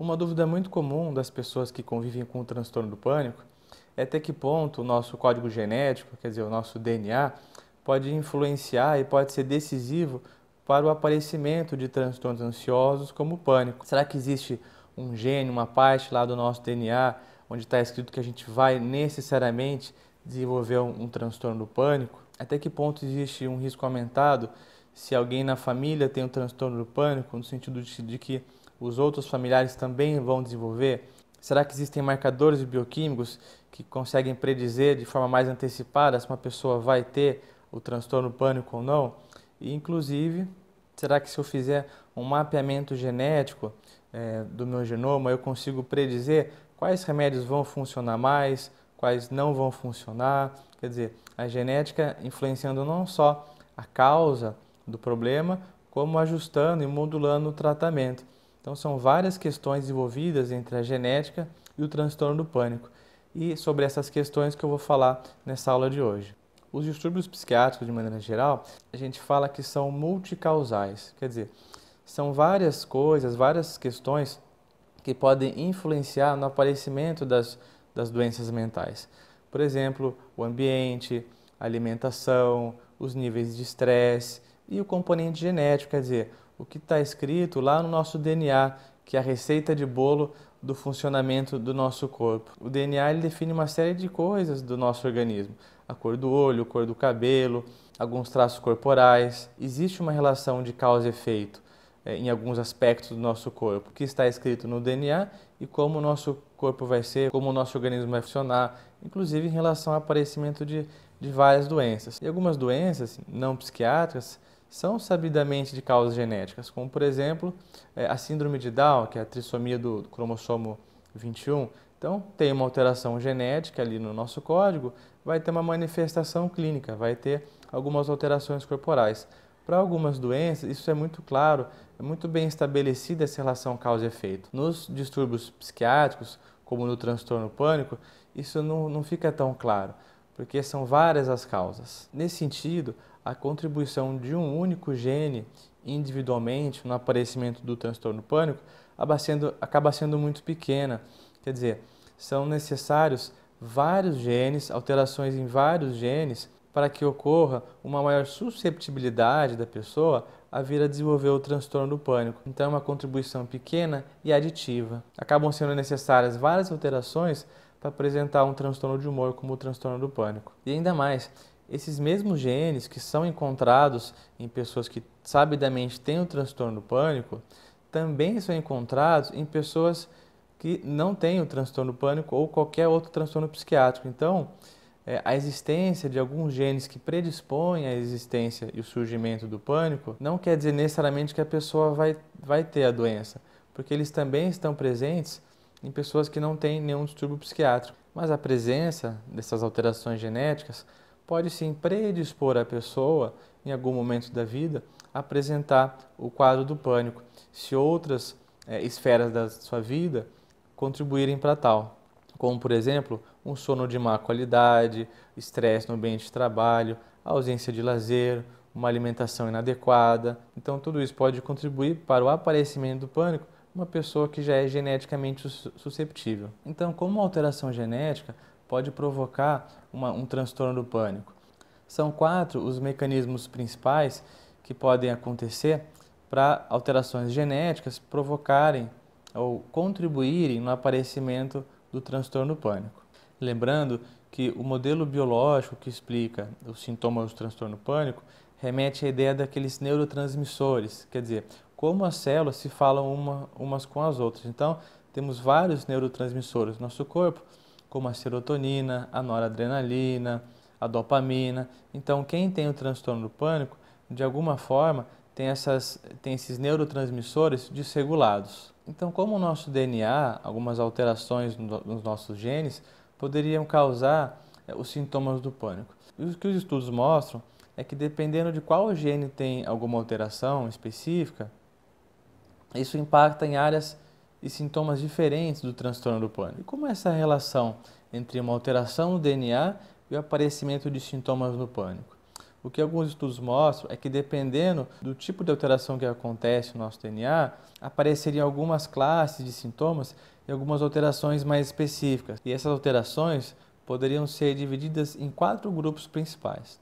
Uma dúvida muito comum das pessoas que convivem com o transtorno do pânico é até que ponto o nosso código genético, quer dizer, o nosso DNA, pode influenciar e pode ser decisivo para o aparecimento de transtornos ansiosos como o pânico. Será que existe um gene, uma parte lá do nosso DNA, onde está escrito que a gente vai necessariamente desenvolver um, um transtorno do pânico? Até que ponto existe um risco aumentado se alguém na família tem um transtorno do pânico, no sentido de, que os outros familiares também vão desenvolver? Será que existem marcadores bioquímicos que conseguem predizer de forma mais antecipada se uma pessoa vai ter o transtorno pânico ou não? E, inclusive, será que se eu fizer um mapeamento genético é, do meu genoma, eu consigo predizer quais remédios vão funcionar mais, quais não vão funcionar? Quer dizer, a genética influenciando não só a causa, do problema, como ajustando e modulando o tratamento. Então, são várias questões envolvidas entre a genética e o transtorno do pânico. E sobre essas questões que eu vou falar nessa aula de hoje. Os distúrbios psiquiátricos, de maneira geral, a gente fala que são multicausais, quer dizer, são várias coisas, várias questões que podem influenciar no aparecimento das, das doenças mentais. Por exemplo, o ambiente, a alimentação, os níveis de estresse, e o componente genético, quer dizer, o que está escrito lá no nosso DNA, que é a receita de bolo do funcionamento do nosso corpo. O DNA ele define uma série de coisas do nosso organismo: a cor do olho, a cor do cabelo, alguns traços corporais. Existe uma relação de causa e efeito é, em alguns aspectos do nosso corpo, que está escrito no DNA e como o nosso corpo vai ser, como o nosso organismo vai funcionar, inclusive em relação ao aparecimento de, de várias doenças. E algumas doenças assim, não psiquiátricas são sabidamente de causas genéticas, como por exemplo é, a síndrome de Down, que é a trissomia do cromossomo 21. Então, tem uma alteração genética ali no nosso código, vai ter uma manifestação clínica, vai ter algumas alterações corporais. Para algumas doenças, isso é muito claro, é muito bem estabelecida essa relação causa e efeito. Nos distúrbios psiquiátricos, como no transtorno pânico, isso não, não fica tão claro, porque são várias as causas. Nesse sentido, a contribuição de um único gene individualmente no aparecimento do transtorno pânico acaba sendo, acaba sendo muito pequena. Quer dizer, são necessários vários genes, alterações em vários genes, para que ocorra uma maior susceptibilidade da pessoa a vir a desenvolver o transtorno do pânico. Então, é uma contribuição pequena e aditiva. Acabam sendo necessárias várias alterações para apresentar um transtorno de humor como o transtorno do pânico. E ainda mais, esses mesmos genes que são encontrados em pessoas que sabidamente têm o transtorno do pânico, também são encontrados em pessoas que não têm o transtorno do pânico ou qualquer outro transtorno psiquiátrico. Então, é, a existência de alguns genes que predispõem a existência e o surgimento do pânico não quer dizer necessariamente que a pessoa vai, vai ter a doença, porque eles também estão presentes em pessoas que não têm nenhum distúrbio psiquiátrico. Mas a presença dessas alterações genéticas pode sim predispor a pessoa, em algum momento da vida, a apresentar o quadro do pânico, se outras é, esferas da sua vida contribuírem para tal, como por exemplo um sono de má qualidade, estresse no ambiente de trabalho, ausência de lazer, uma alimentação inadequada. Então, tudo isso pode contribuir para o aparecimento do pânico uma pessoa que já é geneticamente susceptível. Então, como alteração genética, pode provocar uma, um transtorno do pânico. São quatro os mecanismos principais que podem acontecer para alterações genéticas provocarem ou contribuírem no aparecimento do transtorno do pânico. Lembrando que o modelo biológico que explica os sintomas do transtorno do pânico remete à ideia daqueles neurotransmissores, quer dizer, como as células se falam uma, umas com as outras. Então, temos vários neurotransmissores no nosso corpo como a serotonina, a noradrenalina, a dopamina. Então, quem tem o transtorno do pânico, de alguma forma, tem, essas, tem esses neurotransmissores desregulados. Então, como o nosso DNA, algumas alterações nos nossos genes, poderiam causar eh, os sintomas do pânico. E o que os estudos mostram é que dependendo de qual gene tem alguma alteração específica, isso impacta em áreas e sintomas diferentes do transtorno do pânico. E como é essa relação entre uma alteração no DNA e o aparecimento de sintomas no pânico? O que alguns estudos mostram é que, dependendo do tipo de alteração que acontece no nosso DNA, apareceriam algumas classes de sintomas e algumas alterações mais específicas. E essas alterações poderiam ser divididas em quatro grupos principais.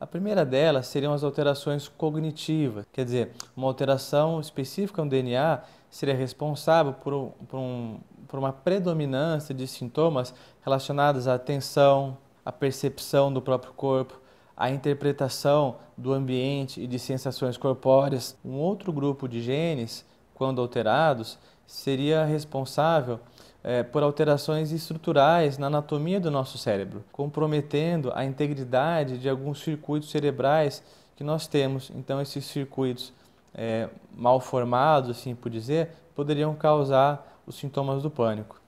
A primeira delas seriam as alterações cognitivas, quer dizer, uma alteração específica no DNA seria responsável por, por, um, por uma predominância de sintomas relacionados à atenção, à percepção do próprio corpo, à interpretação do ambiente e de sensações corpóreas. Um outro grupo de genes, quando alterados, seria responsável é, por alterações estruturais na anatomia do nosso cérebro, comprometendo a integridade de alguns circuitos cerebrais que nós temos. Então, esses circuitos é, mal formados, assim por dizer, poderiam causar os sintomas do pânico.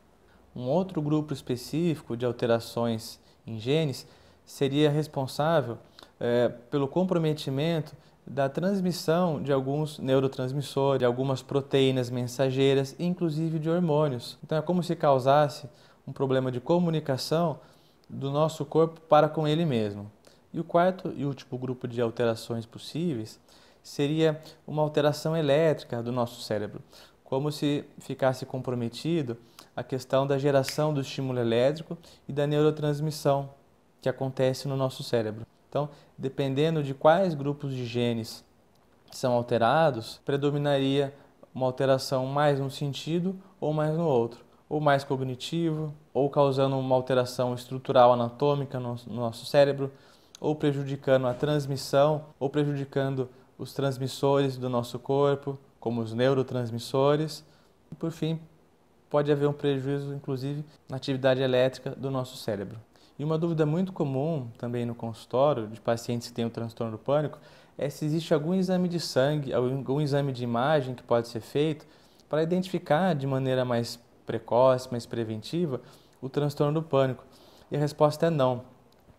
Um outro grupo específico de alterações em genes seria responsável é, pelo comprometimento da transmissão de alguns neurotransmissores, de algumas proteínas mensageiras, inclusive de hormônios. Então é como se causasse um problema de comunicação do nosso corpo para com ele mesmo. E o quarto e último grupo de alterações possíveis seria uma alteração elétrica do nosso cérebro, como se ficasse comprometido a questão da geração do estímulo elétrico e da neurotransmissão que acontece no nosso cérebro. Então, dependendo de quais grupos de genes são alterados, predominaria uma alteração mais num sentido ou mais no outro, ou mais cognitivo, ou causando uma alteração estrutural anatômica no nosso cérebro, ou prejudicando a transmissão, ou prejudicando os transmissores do nosso corpo, como os neurotransmissores. E, por fim, pode haver um prejuízo, inclusive, na atividade elétrica do nosso cérebro. E uma dúvida muito comum também no consultório de pacientes que têm o um transtorno do pânico é se existe algum exame de sangue, algum exame de imagem que pode ser feito para identificar de maneira mais precoce, mais preventiva, o transtorno do pânico. E a resposta é não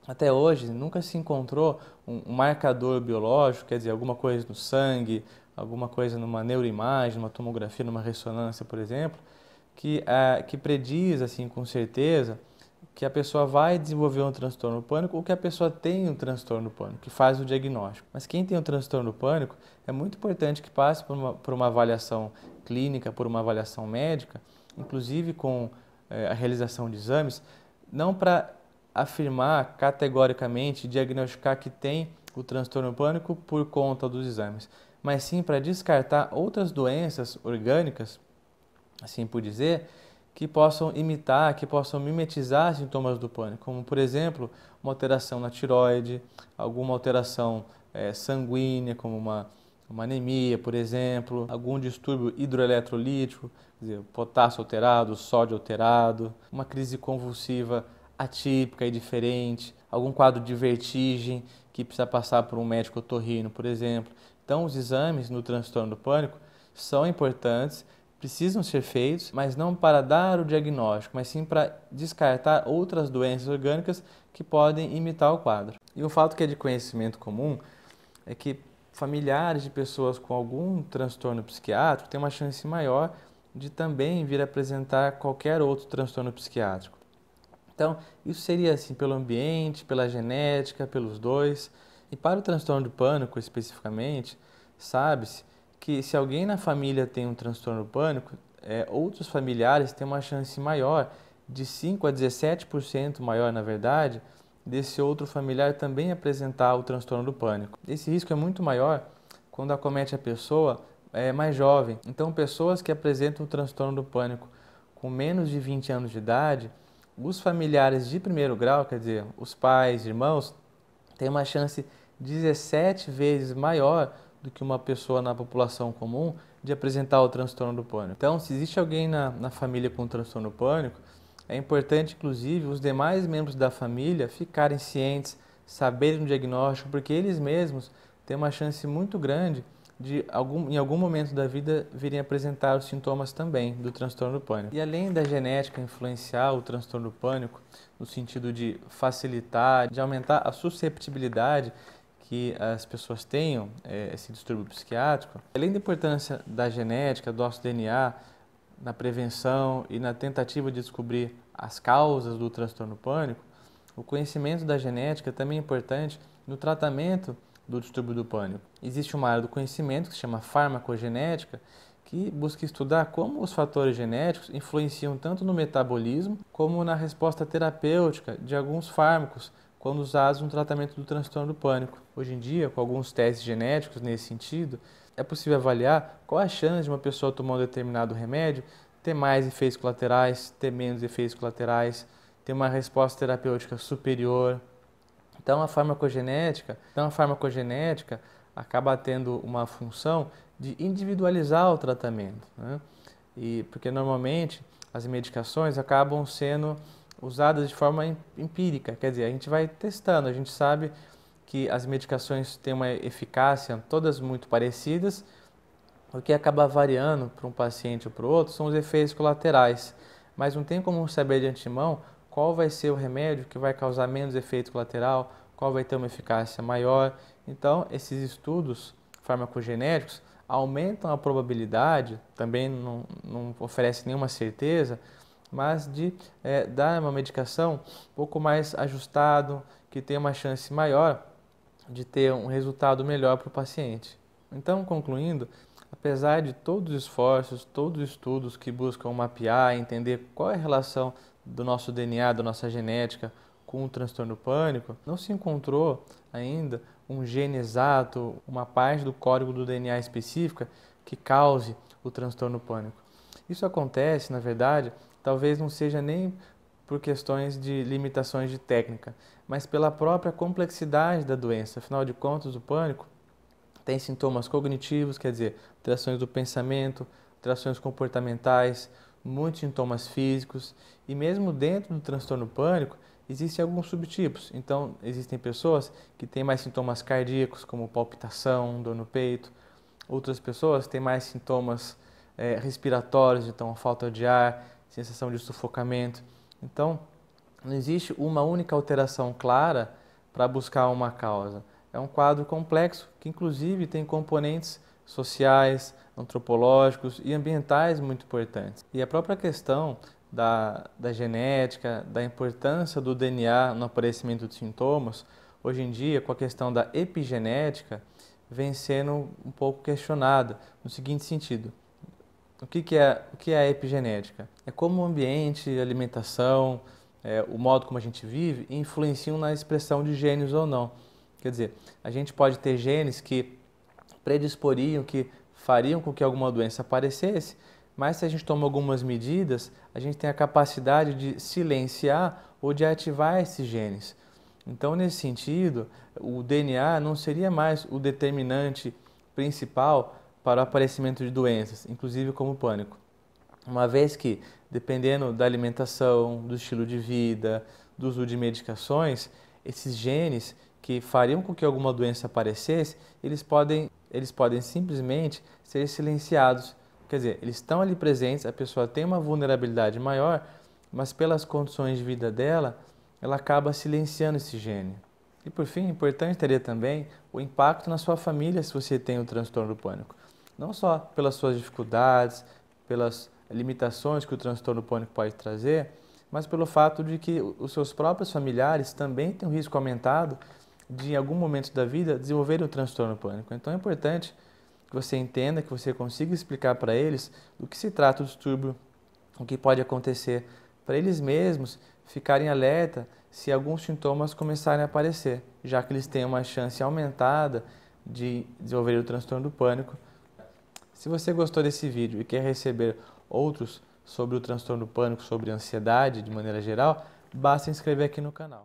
até hoje nunca se encontrou um, marcador biológico, quer dizer, alguma coisa no sangue, alguma coisa numa neuroimagem, numa tomografia, numa ressonância, por exemplo, que, é, que prediz assim com certeza que a pessoa vai desenvolver um transtorno pânico ou que a pessoa tem um transtorno pânico, que faz o diagnóstico. Mas quem tem um transtorno pânico, é muito importante que passe por uma, por uma avaliação clínica, por uma avaliação médica, inclusive com é, a realização de exames, não para afirmar categoricamente, diagnosticar que tem o transtorno pânico por conta dos exames, mas sim para descartar outras doenças orgânicas, assim por dizer, que possam imitar, que possam mimetizar sintomas do pânico, como por exemplo uma alteração na tiroide, alguma alteração é, sanguínea, como uma, uma anemia, por exemplo, algum distúrbio hidroeletrolítico, quer dizer, potássio alterado, sódio alterado, uma crise convulsiva atípica e diferente, algum quadro de vertigem que precisa passar por um médico otorrino, por exemplo. Então, os exames no transtorno do pânico são importantes, precisam ser feitos, mas não para dar o diagnóstico, mas sim para descartar outras doenças orgânicas que podem imitar o quadro. E um fato que é de conhecimento comum é que familiares de pessoas com algum transtorno psiquiátrico têm uma chance maior de também vir apresentar qualquer outro transtorno psiquiátrico. Então, isso seria assim pelo ambiente, pela genética, pelos dois. E para o transtorno de pânico especificamente, sabe-se que se alguém na família tem um transtorno do pânico, é, outros familiares têm uma chance maior, de 5 a 17% maior, na verdade, desse outro familiar também apresentar o transtorno do pânico. Esse risco é muito maior quando acomete a pessoa é, mais jovem. Então, pessoas que apresentam o transtorno do pânico com menos de 20 anos de idade os familiares de primeiro grau, quer dizer, os pais, irmãos, têm uma chance 17 vezes maior do que uma pessoa na população comum de apresentar o transtorno do pânico. Então, se existe alguém na, na família com transtorno do pânico, é importante, inclusive, os demais membros da família ficarem cientes, saberem o diagnóstico, porque eles mesmos têm uma chance muito grande de algum, em algum momento da vida virem apresentar os sintomas também do transtorno do pânico. E além da genética influenciar o transtorno do pânico, no sentido de facilitar, de aumentar a susceptibilidade que as pessoas tenham é, esse distúrbio psiquiátrico, além da importância da genética, do nosso DNA, na prevenção e na tentativa de descobrir as causas do transtorno pânico, o conhecimento da genética também é importante no tratamento do distúrbio do pânico. Existe uma área do conhecimento que se chama farmacogenética, que busca estudar como os fatores genéticos influenciam tanto no metabolismo como na resposta terapêutica de alguns fármacos quando usados no tratamento do transtorno do pânico. Hoje em dia, com alguns testes genéticos nesse sentido, é possível avaliar qual a chance de uma pessoa tomar um determinado remédio ter mais efeitos colaterais, ter menos efeitos colaterais, ter uma resposta terapêutica superior então a farmacogenética, então a farmacogenética acaba tendo uma função de individualizar o tratamento, né? e porque normalmente as medicações acabam sendo usadas de forma empírica, quer dizer, a gente vai testando, a gente sabe que as medicações têm uma eficácia todas muito parecidas, o que acaba variando para um paciente ou para o outro são os efeitos colaterais, mas não tem como saber de antemão qual vai ser o remédio que vai causar menos efeito colateral, qual vai ter uma eficácia maior. Então, esses estudos farmacogenéticos aumentam a probabilidade, também não, não oferece nenhuma certeza, mas de é, dar uma medicação um pouco mais ajustado, que tenha uma chance maior de ter um resultado melhor para o paciente. Então, concluindo, apesar de todos os esforços, todos os estudos que buscam mapear, entender qual é a relação do nosso DNA, da nossa genética com o transtorno pânico, não se encontrou ainda um gene exato, uma parte do código do DNA específica que cause o transtorno pânico. Isso acontece, na verdade, talvez não seja nem por questões de limitações de técnica, mas pela própria complexidade da doença. Afinal de contas, o pânico tem sintomas cognitivos, quer dizer, alterações do pensamento, alterações comportamentais, muitos sintomas físicos e mesmo dentro do transtorno pânico existem alguns subtipos. Então existem pessoas que têm mais sintomas cardíacos como palpitação, dor no peito. Outras pessoas têm mais sintomas é, respiratórios, então falta de ar, sensação de sufocamento. Então não existe uma única alteração clara para buscar uma causa. É um quadro complexo que inclusive tem componentes sociais, antropológicos e ambientais muito importantes. E a própria questão da, da genética, da importância do DNA no aparecimento de sintomas, hoje em dia, com a questão da epigenética, vem sendo um pouco questionada, no seguinte sentido. O que, que, é, o que é a epigenética? É como o ambiente, alimentação, é, o modo como a gente vive influenciam na expressão de genes ou não. Quer dizer, a gente pode ter genes que predisporiam, que fariam com que alguma doença aparecesse, mas se a gente toma algumas medidas, a gente tem a capacidade de silenciar ou de ativar esses genes. Então, nesse sentido, o DNA não seria mais o determinante principal para o aparecimento de doenças, inclusive como o pânico. Uma vez que, dependendo da alimentação, do estilo de vida, do uso de medicações, esses genes que fariam com que alguma doença aparecesse, eles podem eles podem simplesmente ser silenciados. Quer dizer, eles estão ali presentes, a pessoa tem uma vulnerabilidade maior, mas pelas condições de vida dela, ela acaba silenciando esse gene. E por fim, é importante teria também o impacto na sua família se você tem o transtorno do pânico. Não só pelas suas dificuldades, pelas limitações que o transtorno do pânico pode trazer, mas pelo fato de que os seus próprios familiares também têm um risco aumentado de em algum momento da vida desenvolverem o transtorno pânico. Então é importante que você entenda, que você consiga explicar para eles do que se trata o distúrbio, o que pode acontecer, para eles mesmos ficarem alerta se alguns sintomas começarem a aparecer, já que eles têm uma chance aumentada de desenvolver o transtorno do pânico. Se você gostou desse vídeo e quer receber outros sobre o transtorno do pânico, sobre ansiedade de maneira geral, basta se inscrever aqui no canal.